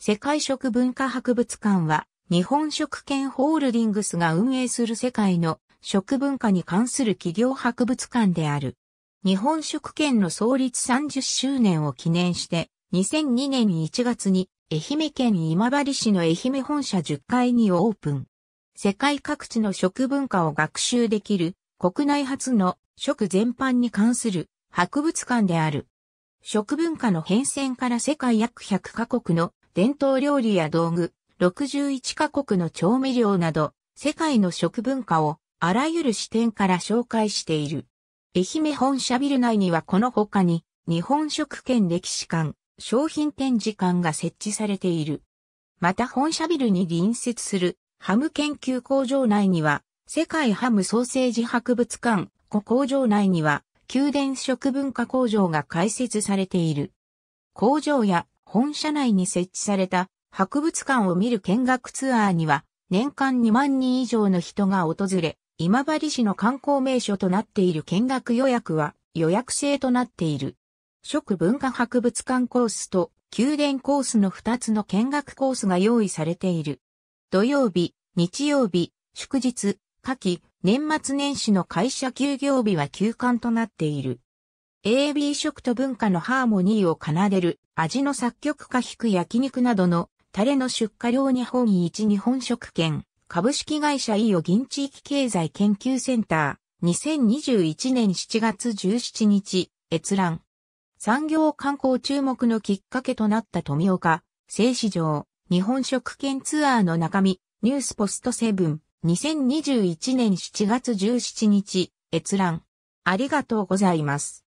世界食文化博物館は、日本食圏ホールディングスが運営する世界の食文化に関する企業博物館である。日本食圏の創立30周年を記念して、2002年1月に愛媛県今治市の愛媛本社10階にオープン。世界各地の食文化を学習できる国内初の食全般に関する博物館である。食文化の変遷から世界約100カ国の伝統料理や道具、61カ国の調味料など、世界の食文化をあらゆる視点から紹介している。愛媛本社ビル内にはこの他に、日本食券歴史館、商品展示館が設置されている。また本社ビルに隣接するハム研究工場内には、世界ハムソーセージ博物館、古工場内には、宮殿食文化工場が開設されている。工場や本社内に設置された博物館を見る見学ツアーには年間2万人以上の人が訪れ、今治市の観光名所となっている見学予約は予約制となっている。食文化博物館コースと宮殿コースの2つの見学コースが用意されている。土曜日、日曜日、祝日、夏季、年末年始の会社休業日は休館となっている。AB 食と文化のハーモニーを奏でる味の作曲家引く焼肉などのタレの出荷量日本一日本食券株式会社 eo 銀地域経済研究センター2021年7月17日閲覧産業観光注目のきっかけとなった富岡製市場日本食券ツアーの中身ニュースポストセブン2021年7月17日閲覧ありがとうございます。